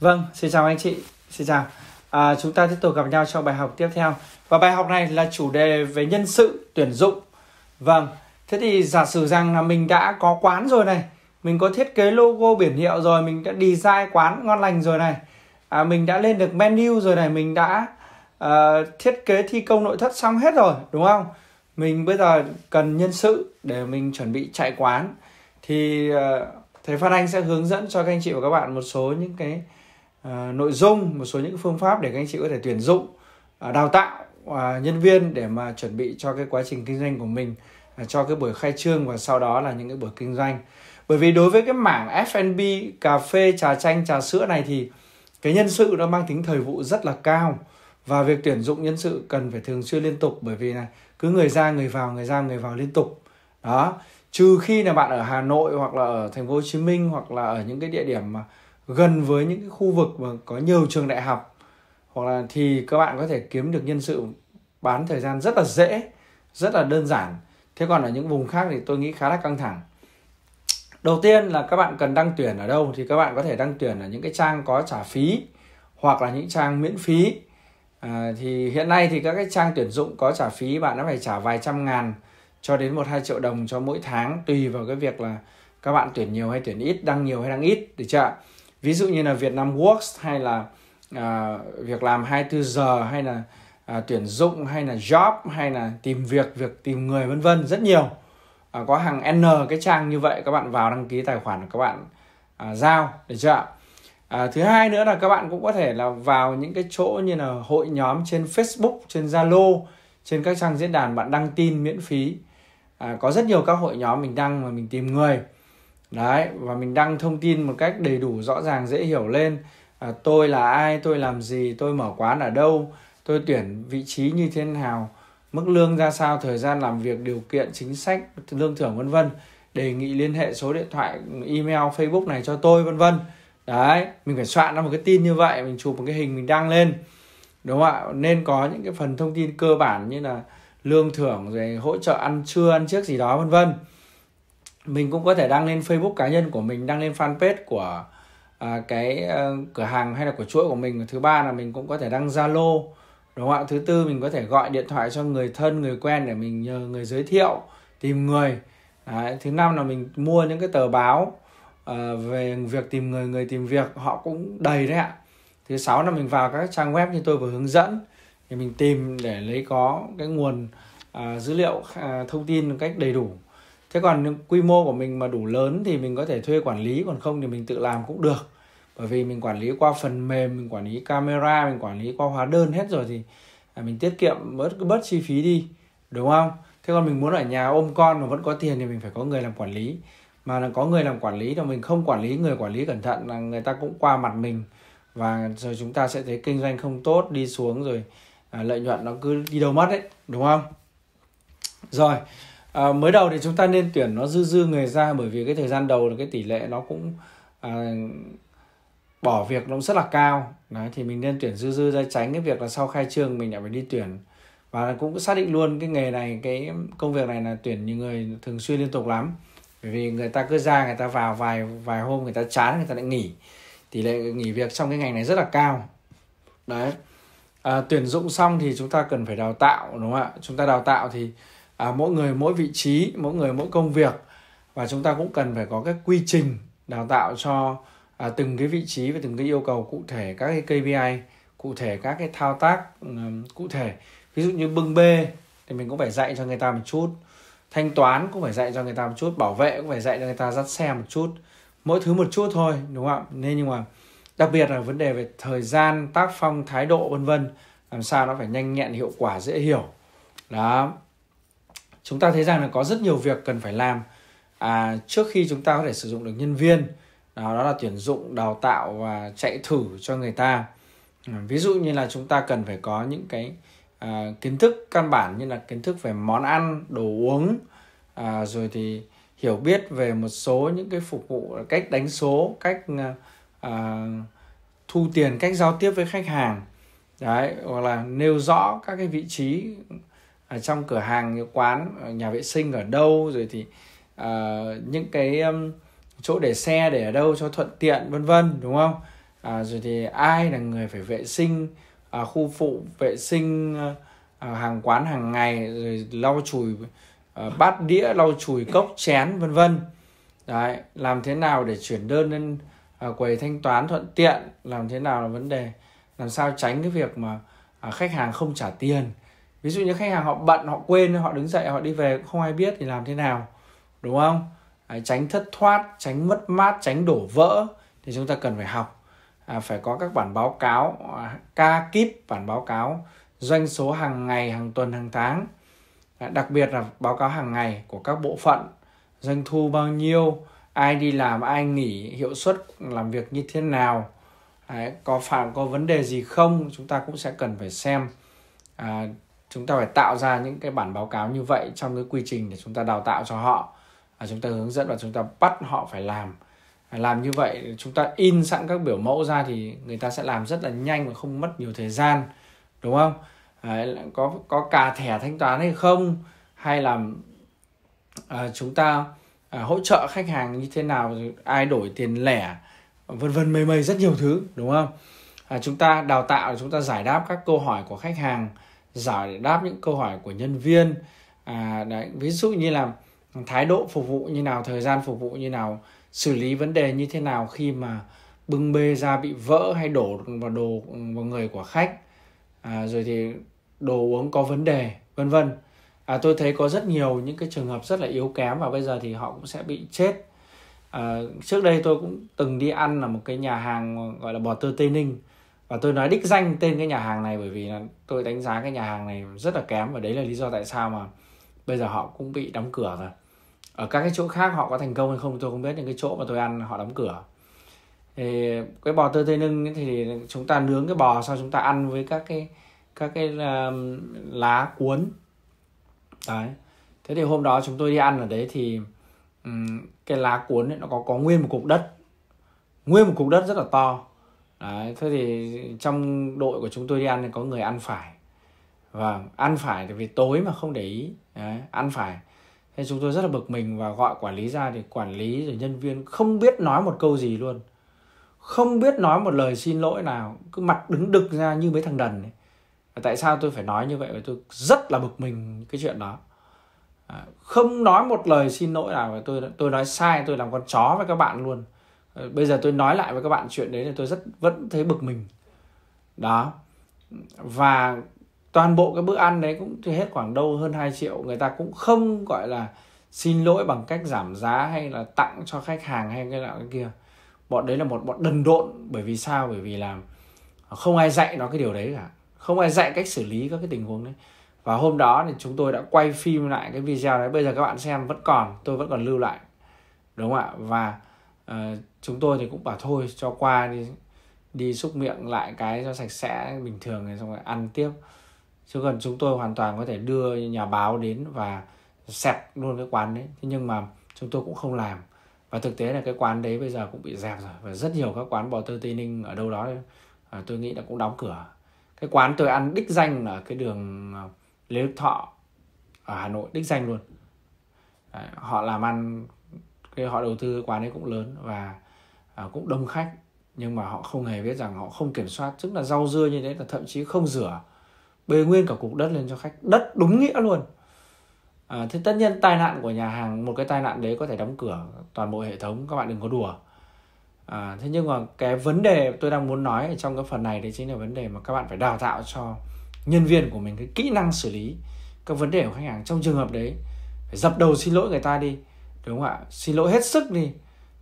Vâng, xin chào anh chị, xin chào. À, chúng ta tiếp tục gặp nhau trong bài học tiếp theo và bài học này là chủ đề về nhân sự tuyển dụng. Vâng, thế thì giả sử rằng là mình đã có quán rồi này, mình có thiết kế logo biển hiệu rồi, mình đã design quán ngon lành rồi này, à, mình đã lên được menu rồi này, mình đã uh, thiết kế thi công nội thất xong hết rồi, đúng không? Mình bây giờ cần nhân sự để mình chuẩn bị chạy quán thì uh, thầy Phan Anh sẽ hướng dẫn cho các anh chị và các bạn một số những cái Ờ, nội dung một số những phương pháp để các anh chị có thể tuyển dụng ờ, đào tạo ờ, nhân viên để mà chuẩn bị cho cái quá trình kinh doanh của mình cho cái buổi khai trương và sau đó là những cái buổi kinh doanh bởi vì đối với cái mảng F&B cà phê trà chanh trà sữa này thì cái nhân sự nó mang tính thời vụ rất là cao và việc tuyển dụng nhân sự cần phải thường xuyên liên tục bởi vì là cứ người ra người vào người ra người vào liên tục đó trừ khi là bạn ở Hà Nội hoặc là ở thành phố Hồ Chí Minh hoặc là ở những cái địa điểm mà gần với những khu vực mà có nhiều trường đại học hoặc là thì các bạn có thể kiếm được nhân sự bán thời gian rất là dễ rất là đơn giản thế còn ở những vùng khác thì tôi nghĩ khá là căng thẳng đầu tiên là các bạn cần đăng tuyển ở đâu thì các bạn có thể đăng tuyển ở những cái trang có trả phí hoặc là những trang miễn phí à, thì hiện nay thì các cái trang tuyển dụng có trả phí bạn đã phải trả vài trăm ngàn cho đến một hai triệu đồng cho mỗi tháng tùy vào cái việc là các bạn tuyển nhiều hay tuyển ít đăng nhiều hay đăng ít được chưa ví dụ như là Vietnam Works hay là à, việc làm 24 giờ hay là à, tuyển dụng hay là job hay là tìm việc việc tìm người vân vân rất nhiều à, có hàng n cái trang như vậy các bạn vào đăng ký tài khoản các bạn à, giao để chưa à, thứ hai nữa là các bạn cũng có thể là vào những cái chỗ như là hội nhóm trên Facebook trên Zalo trên các trang diễn đàn bạn đăng tin miễn phí à, có rất nhiều các hội nhóm mình đăng mà mình tìm người đấy và mình đăng thông tin một cách đầy đủ rõ ràng dễ hiểu lên à, tôi là ai tôi làm gì tôi mở quán ở đâu tôi tuyển vị trí như thế nào mức lương ra sao thời gian làm việc điều kiện chính sách lương thưởng vân vân đề nghị liên hệ số điện thoại email facebook này cho tôi vân vân đấy mình phải soạn ra một cái tin như vậy mình chụp một cái hình mình đăng lên đúng không ạ nên có những cái phần thông tin cơ bản như là lương thưởng rồi hỗ trợ ăn trưa ăn trước gì đó vân vân mình cũng có thể đăng lên Facebook cá nhân của mình đăng lên fanpage của à, cái uh, cửa hàng hay là của chuỗi của mình thứ ba là mình cũng có thể đăng Zalo đúng không ạ thứ tư mình có thể gọi điện thoại cho người thân người quen để mình nhờ người giới thiệu tìm người Đấy, thứ năm là mình mua những cái tờ báo uh, về việc tìm người người tìm việc họ cũng đầy đấy ạ thứ sáu là mình vào các trang web như tôi vừa hướng dẫn thì mình tìm để lấy có cái nguồn uh, dữ liệu uh, thông tin một cách đầy đủ thế còn quy mô của mình mà đủ lớn thì mình có thể thuê quản lý còn không thì mình tự làm cũng được bởi vì mình quản lý qua phần mềm mình quản lý camera mình quản lý qua hóa đơn hết rồi thì à, mình tiết kiệm bớt bớt chi phí đi đúng không thế còn mình muốn ở nhà ôm con mà vẫn có tiền thì mình phải có người làm quản lý mà là có người làm quản lý thì mình không quản lý người quản lý cẩn thận là người ta cũng qua mặt mình và rồi chúng ta sẽ thấy kinh doanh không tốt đi xuống rồi à, lợi nhuận nó cứ đi đâu mất đấy đúng không rồi à, mới đầu thì chúng ta nên tuyển nó dư dư người ra bởi vì cái thời gian đầu là cái tỷ lệ nó cũng à, bỏ việc nó cũng rất là cao đấy thì mình nên tuyển dư dư ra tránh cái việc là sau khai trương mình lại phải đi tuyển và cũng xác định luôn cái nghề này cái công việc này là tuyển những người thường xuyên liên tục lắm bởi vì người ta cứ ra người ta vào vài vài hôm người ta chán người ta lại nghỉ tỷ lệ nghỉ việc trong cái ngành này rất là cao đấy à, tuyển dụng xong thì chúng ta cần phải đào tạo đúng không ạ chúng ta đào tạo thì à, mỗi người mỗi vị trí mỗi người mỗi công việc và chúng ta cũng cần phải có cái quy trình đào tạo cho à, từng cái vị trí và từng cái yêu cầu cụ thể các cái KPI cụ thể các cái thao tác um, cụ thể ví dụ như bưng bê thì mình cũng phải dạy cho người ta một chút thanh toán cũng phải dạy cho người ta một chút bảo vệ cũng phải dạy cho người ta dắt xe một chút mỗi thứ một chút thôi đúng không ạ nên nhưng mà đặc biệt là vấn đề về thời gian tác phong thái độ vân vân làm sao nó phải nhanh nhẹn hiệu quả dễ hiểu đó chúng ta thấy rằng là có rất nhiều việc cần phải làm à, trước khi chúng ta có thể sử dụng được nhân viên đó, à, đó là tuyển dụng đào tạo và chạy thử cho người ta à, ví dụ như là chúng ta cần phải có những cái à, kiến thức căn bản như là kiến thức về món ăn đồ uống à, rồi thì hiểu biết về một số những cái phục vụ cách đánh số cách à, à thu tiền cách giao tiếp với khách hàng đấy hoặc là nêu rõ các cái vị trí ở trong cửa hàng quán ờ, nhà vệ sinh ở đâu rồi thì uh, những cái um, chỗ để xe để ở đâu cho thuận tiện vân vân đúng không à, rồi thì ai là người phải vệ sinh à, khu phụ vệ sinh ờ, à, hàng quán hàng ngày rồi lau chùi à, bát đĩa lau chùi cốc chén vân vân đấy làm thế nào để chuyển đơn lên à, quầy thanh toán thuận tiện làm thế nào là vấn đề làm sao tránh cái việc mà à, khách hàng không trả tiền ví dụ như khách hàng họ bận họ quên họ đứng dậy họ đi về không ai biết thì làm thế nào đúng không à, tránh thất thoát tránh mất mát tránh đổ vỡ thì chúng ta cần phải học à, phải có các bản báo cáo à, ca kíp bản báo cáo doanh số hàng ngày hàng tuần hàng tháng à, đặc biệt là báo cáo hàng ngày của các bộ phận doanh thu bao nhiêu ai đi làm ai nghỉ hiệu suất làm việc như thế nào Đấy, có phạm có vấn đề gì không chúng ta cũng sẽ cần phải xem à, chúng ta phải tạo ra những cái bản báo cáo như vậy trong cái quy trình để chúng ta đào tạo cho họ và chúng ta hướng dẫn và chúng ta bắt họ phải làm à, làm như vậy chúng ta in sẵn các biểu mẫu ra thì người ta sẽ làm rất là nhanh và không mất nhiều thời gian đúng không Đấy, à, có có cà thẻ thanh toán hay không hay là à, chúng ta à, hỗ trợ khách hàng như thế nào ai đổi tiền lẻ vân vân mây mây rất nhiều thứ đúng không à, chúng ta đào tạo chúng ta giải đáp các câu hỏi của khách hàng giỏi để đáp những câu hỏi của nhân viên à, đấy ví dụ như là thái độ phục vụ như nào thời gian phục vụ như nào xử lý vấn đề như thế nào khi mà bưng bê ra bị vỡ hay đổ vào đồ vào người của khách à, rồi thì đồ uống có vấn đề vân vân à, tôi thấy có rất nhiều những cái trường hợp rất là yếu kém và bây giờ thì họ cũng sẽ bị chết à, trước đây tôi cũng từng đi ăn ở một cái nhà hàng gọi là bò tơ tây ninh và tôi nói đích danh tên cái nhà hàng này bởi vì là tôi đánh giá cái nhà hàng này rất là kém và đấy là lý do tại sao mà bây giờ họ cũng bị đóng cửa rồi ở các cái chỗ khác họ có thành công hay không tôi không biết những cái chỗ mà tôi ăn họ đóng cửa thì cái bò tươi tây lưng thì chúng ta nướng cái bò sau chúng ta ăn với các cái các cái um, lá cuốn đấy thế thì hôm đó chúng tôi đi ăn ở đấy thì cái lá cuốn ấy, nó có có nguyên một cục đất nguyên một cục đất rất là to Đấy, thế thì trong đội của chúng tôi đi ăn thì có người ăn phải và vâng, ăn phải thì vì tối mà không để ý Đấy, ăn phải thế chúng tôi rất là bực mình và gọi quản lý ra thì quản lý rồi nhân viên không biết nói một câu gì luôn không biết nói một lời xin lỗi nào cứ mặt đứng đực ra như mấy thằng đần ấy. Và tại sao tôi phải nói như vậy và tôi rất là bực mình cái chuyện đó không nói một lời xin lỗi nào và tôi tôi nói sai tôi làm con chó với các bạn luôn Ờ, bây giờ tôi nói lại với các bạn chuyện đấy thì tôi rất vẫn thấy bực mình đó và toàn bộ cái bữa ăn đấy cũng thì hết khoảng đâu hơn 2 triệu người ta cũng không gọi là xin lỗi bằng cách giảm giá hay là tặng cho khách hàng hay cái nào cái kia bọn đấy là một bọn đần độn bởi vì sao bởi vì là không ai dạy nó cái điều đấy cả không ai dạy cách xử lý các cái tình huống đấy và hôm đó thì chúng tôi đã quay phim lại cái video đấy bây giờ các bạn xem vẫn còn tôi vẫn còn lưu lại đúng không ạ và uh, chúng tôi thì cũng bảo thôi cho qua đi đi xúc miệng lại cái cho sạch sẽ bình thường này xong rồi ăn tiếp chứ còn chúng tôi hoàn toàn có thể đưa nhà báo đến và xẹp luôn cái quán đấy thế nhưng mà chúng tôi cũng không làm và thực tế là cái quán đấy bây giờ cũng bị dẹp rồi và rất nhiều các quán bò tơ tây ninh ở đâu đó à, tôi nghĩ là cũng đóng cửa cái quán tôi ăn đích danh là cái đường à, lê đức thọ ở hà nội đích danh luôn Đấy, họ làm ăn cái họ đầu tư cái quán ấy cũng lớn và à, cũng đông khách nhưng mà họ không hề biết rằng họ không kiểm soát tức là rau dưa như thế là thậm chí không rửa bê nguyên cả cục đất lên cho khách đất đúng nghĩa luôn à, thế tất nhiên tai nạn của nhà hàng một cái tai nạn đấy có thể đóng cửa toàn bộ hệ thống các bạn đừng có đùa à, thế nhưng mà cái vấn đề tôi đang muốn nói ở trong cái phần này đấy chính là vấn đề mà các bạn phải đào tạo cho nhân viên của mình cái kỹ năng xử lý các vấn đề của khách hàng trong trường hợp đấy phải dập đầu xin lỗi người ta đi đúng không ạ xin lỗi hết sức đi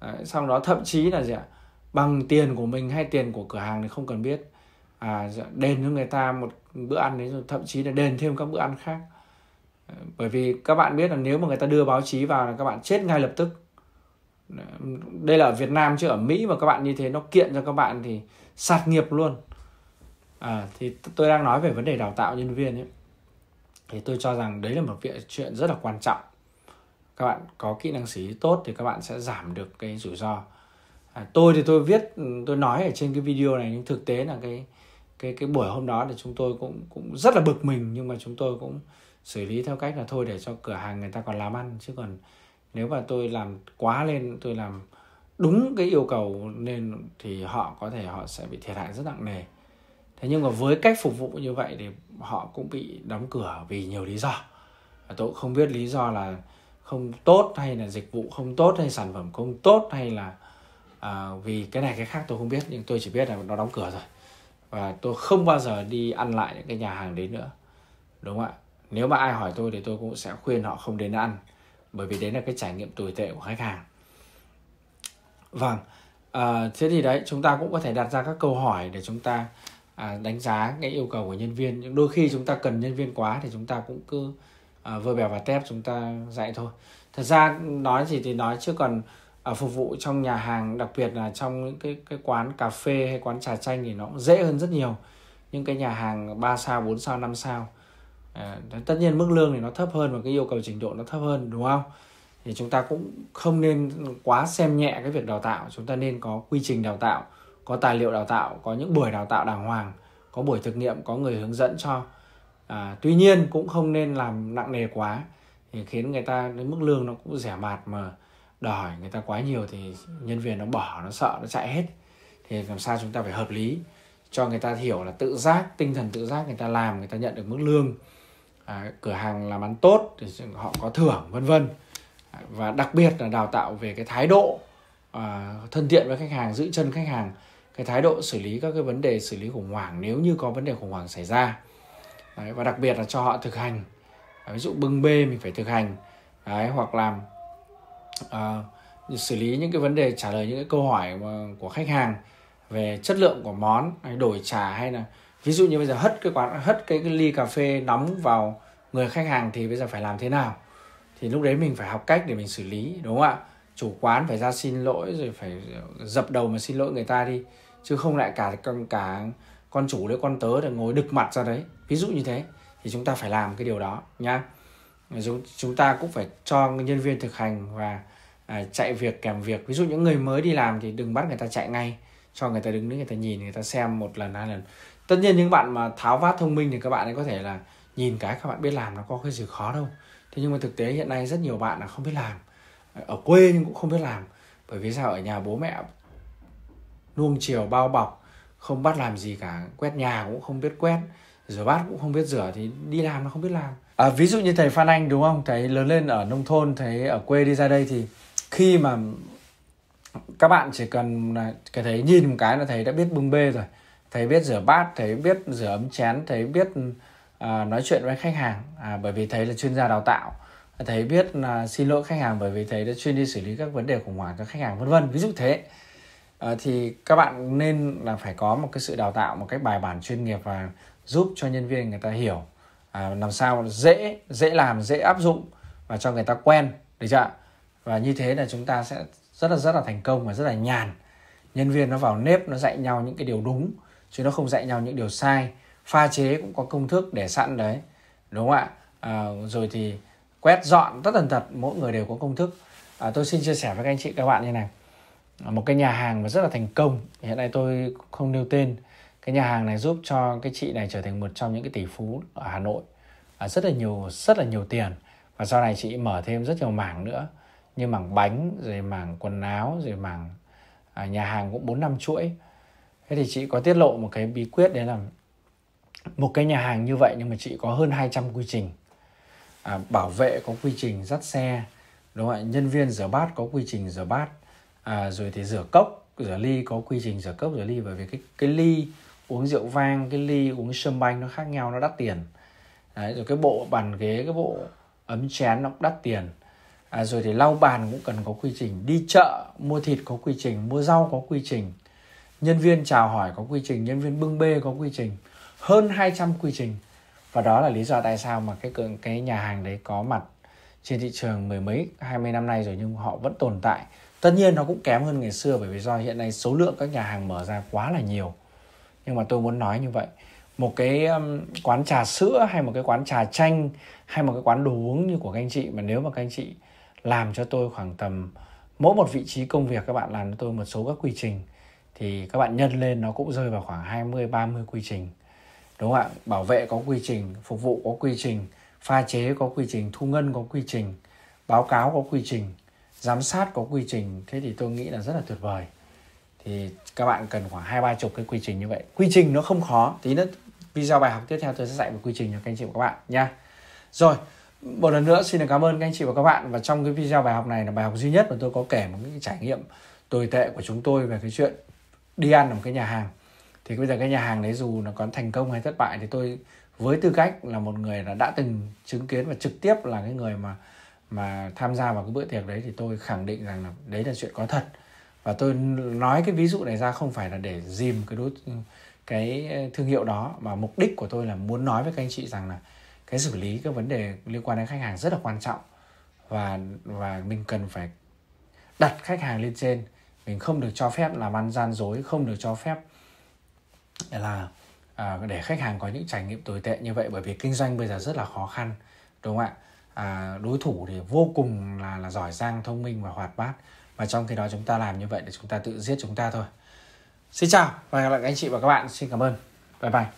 Đấy, xong đó thậm chí là gì ạ bằng tiền của mình hay tiền của cửa hàng thì không cần biết à, dạ, đền cho người ta một bữa ăn đấy rồi thậm chí là đền thêm các bữa ăn khác bởi vì các bạn biết là nếu mà người ta đưa báo chí vào là các bạn chết ngay lập tức đây là ở Việt Nam chứ ở Mỹ mà các bạn như thế nó kiện cho các bạn thì sạt nghiệp luôn à, thì tôi đang nói về vấn đề đào tạo nhân viên ấy thì tôi cho rằng đấy là một việc chuyện rất là quan trọng các bạn có kỹ năng xử lý tốt thì các bạn sẽ giảm được cái rủi ro à, tôi thì tôi viết tôi nói ở trên cái video này nhưng thực tế là cái cái cái buổi hôm đó thì chúng tôi cũng cũng rất là bực mình nhưng mà chúng tôi cũng xử lý theo cách là thôi để cho cửa hàng người ta còn làm ăn chứ còn nếu mà tôi làm quá lên tôi làm đúng cái yêu cầu nên thì họ có thể họ sẽ bị thiệt hại rất nặng nề thế nhưng mà với cách phục vụ như vậy thì họ cũng bị đóng cửa vì nhiều lý do tôi cũng không biết lý do là không tốt hay là dịch vụ không tốt hay sản phẩm không tốt hay là à, vì cái này cái khác tôi không biết nhưng tôi chỉ biết là nó đóng cửa rồi và tôi không bao giờ đi ăn lại những cái nhà hàng đấy nữa đúng không ạ nếu mà ai hỏi tôi thì tôi cũng sẽ khuyên họ không đến ăn bởi vì đấy là cái trải nghiệm tồi tệ của khách hàng vâng à, thế thì đấy chúng ta cũng có thể đặt ra các câu hỏi để chúng ta à, đánh giá cái yêu cầu của nhân viên nhưng đôi khi chúng ta cần nhân viên quá thì chúng ta cũng cứ à, vơ bèo và tép chúng ta dạy thôi thật ra nói gì thì nói chứ còn à, phục vụ trong nhà hàng đặc biệt là trong những cái cái quán cà phê hay quán trà chanh thì nó cũng dễ hơn rất nhiều những cái nhà hàng 3 sao 4 sao 5 sao à, tất nhiên mức lương thì nó thấp hơn và cái yêu cầu trình độ nó thấp hơn đúng không thì chúng ta cũng không nên quá xem nhẹ cái việc đào tạo chúng ta nên có quy trình đào tạo có tài liệu đào tạo có những buổi đào tạo đàng hoàng có buổi thực nghiệm có người hướng dẫn cho à, tuy nhiên cũng không nên làm nặng nề quá thì khiến người ta cái mức lương nó cũng rẻ mạt mà đòi người ta quá nhiều thì nhân viên nó bỏ nó sợ nó chạy hết thì làm sao chúng ta phải hợp lý cho người ta hiểu là tự giác tinh thần tự giác người ta làm người ta nhận được mức lương à, cửa hàng làm ăn tốt thì họ có thưởng vân vân à, và đặc biệt là đào tạo về cái thái độ à, thân thiện với khách hàng giữ chân khách hàng cái thái độ xử lý các cái vấn đề xử lý khủng hoảng nếu như có vấn đề khủng hoảng xảy ra Đấy, và đặc biệt là cho họ thực hành ví dụ bưng bê mình phải thực hành Đấy, hoặc làm uh, xử lý những cái vấn đề trả lời những cái câu hỏi mà, của khách hàng về chất lượng của món hay đổi trả hay là ví dụ như bây giờ hất cái quán hất cái, cái ly cà phê nóng vào người khách hàng thì bây giờ phải làm thế nào thì lúc đấy mình phải học cách để mình xử lý đúng không ạ chủ quán phải ra xin lỗi rồi phải dập đầu mà xin lỗi người ta đi chứ không lại cả cả con chủ đấy con tớ để ngồi đực mặt ra đấy ví dụ như thế thì chúng ta phải làm cái điều đó nhá chúng chúng ta cũng phải cho nhân viên thực hành và à, chạy việc kèm việc ví dụ những người mới đi làm thì đừng bắt người ta chạy ngay cho người ta đứng đấy người ta nhìn người ta xem một lần hai lần tất nhiên những bạn mà tháo vát thông minh thì các bạn ấy có thể là nhìn cái các bạn biết làm nó có cái gì khó đâu thế nhưng mà thực tế hiện nay rất nhiều bạn là không biết làm ở quê nhưng cũng không biết làm bởi vì sao ở nhà bố mẹ nuông chiều bao bọc không bắt làm gì cả quét nhà cũng không biết quét rửa bát cũng không biết rửa thì đi làm nó không biết làm à, ví dụ như thầy Phan Anh đúng không thầy lớn lên ở nông thôn thầy ở quê đi ra đây thì khi mà các bạn chỉ cần là cái thấy nhìn một cái là thầy đã biết bưng bê rồi thầy biết rửa bát thầy biết rửa ấm chén thầy biết à, nói chuyện với khách hàng à, bởi vì thầy là chuyên gia đào tạo thầy biết là xin lỗi khách hàng bởi vì thầy đã chuyên đi xử lý các vấn đề khủng hoảng cho khách hàng vân vân ví dụ thế Ờ, thì các bạn nên là phải có một cái sự đào tạo một cách bài bản chuyên nghiệp và giúp cho nhân viên người ta hiểu à, làm sao dễ dễ làm dễ áp dụng và cho người ta quen được chưa và như thế là chúng ta sẽ rất là rất là thành công và rất là nhàn nhân viên nó vào nếp nó dạy nhau những cái điều đúng chứ nó không dạy nhau những điều sai pha chế cũng có công thức để sẵn đấy đúng không ạ à, rồi thì quét dọn tất tần tật mỗi người đều có công thức à, tôi xin chia sẻ với các anh chị các bạn như này một cái nhà hàng mà rất là thành công hiện nay tôi không nêu tên cái nhà hàng này giúp cho cái chị này trở thành một trong những cái tỷ phú ở Hà Nội à, rất là nhiều rất là nhiều tiền và sau này chị mở thêm rất nhiều mảng nữa như mảng bánh rồi mảng quần áo rồi mảng à, nhà hàng cũng bốn năm chuỗi thế thì chị có tiết lộ một cái bí quyết đấy là một cái nhà hàng như vậy nhưng mà chị có hơn 200 quy trình à, bảo vệ có quy trình dắt xe đúng không ạ nhân viên rửa bát có quy trình rửa bát à, rồi thì rửa cốc rửa ly có quy trình rửa cốc rửa ly bởi vì cái cái ly uống rượu vang cái ly uống sâm banh nó khác nhau nó đắt tiền Đấy, rồi cái bộ bàn ghế cái bộ ấm chén nó cũng đắt tiền à, rồi thì lau bàn cũng cần có quy trình đi chợ mua thịt có quy trình mua rau có quy trình nhân viên chào hỏi có quy trình nhân viên bưng bê có quy trình hơn 200 quy trình và đó là lý do tại sao mà cái cái nhà hàng đấy có mặt trên thị trường mười mấy hai mươi năm nay rồi nhưng họ vẫn tồn tại tất nhiên nó cũng kém hơn ngày xưa bởi vì do hiện nay số lượng các nhà hàng mở ra quá là nhiều nhưng mà tôi muốn nói như vậy một cái um, quán trà sữa hay một cái quán trà chanh hay một cái quán đồ uống như của các anh chị mà nếu mà các anh chị làm cho tôi khoảng tầm mỗi một vị trí công việc các bạn làm cho tôi một số các quy trình thì các bạn nhân lên nó cũng rơi vào khoảng 20 30 quy trình. Đúng không ạ? Bảo vệ có quy trình, phục vụ có quy trình, pha chế có quy trình, thu ngân có quy trình, báo cáo có quy trình giám sát có quy trình thế thì tôi nghĩ là rất là tuyệt vời thì các bạn cần khoảng hai ba chục cái quy trình như vậy quy trình nó không khó tí nữa video bài học tiếp theo tôi sẽ dạy một quy trình cho các anh chị và các bạn nha rồi một lần nữa xin được cảm ơn các anh chị và các bạn và trong cái video bài học này là bài học duy nhất mà tôi có kể một cái trải nghiệm tồi tệ của chúng tôi về cái chuyện đi ăn ở một cái nhà hàng thì bây giờ cái nhà hàng đấy dù nó có thành công hay thất bại thì tôi với tư cách là một người là đã từng chứng kiến và trực tiếp là cái người mà mà tham gia vào cái bữa tiệc đấy thì tôi khẳng định rằng là đấy là chuyện có thật và tôi nói cái ví dụ này ra không phải là để dìm cái đối cái ờ, thương hiệu đó mà mục đích của tôi là muốn nói với các anh chị rằng là cái xử lý các vấn đề liên quan đến khách hàng rất là quan trọng và và mình cần phải đặt khách hàng lên trên mình không được cho phép làm ăn gian dối không được cho phép là à, để khách hàng có những trải nghiệm tồi tệ như vậy bởi vì kinh doanh bây giờ rất là khó khăn đúng không ạ à, đối thủ thì vô cùng là là giỏi giang thông minh và hoạt bát và trong khi đó chúng ta làm như vậy để chúng ta tự giết chúng ta thôi xin chào và hẹn gặp lại các anh chị và các bạn xin cảm ơn bye bye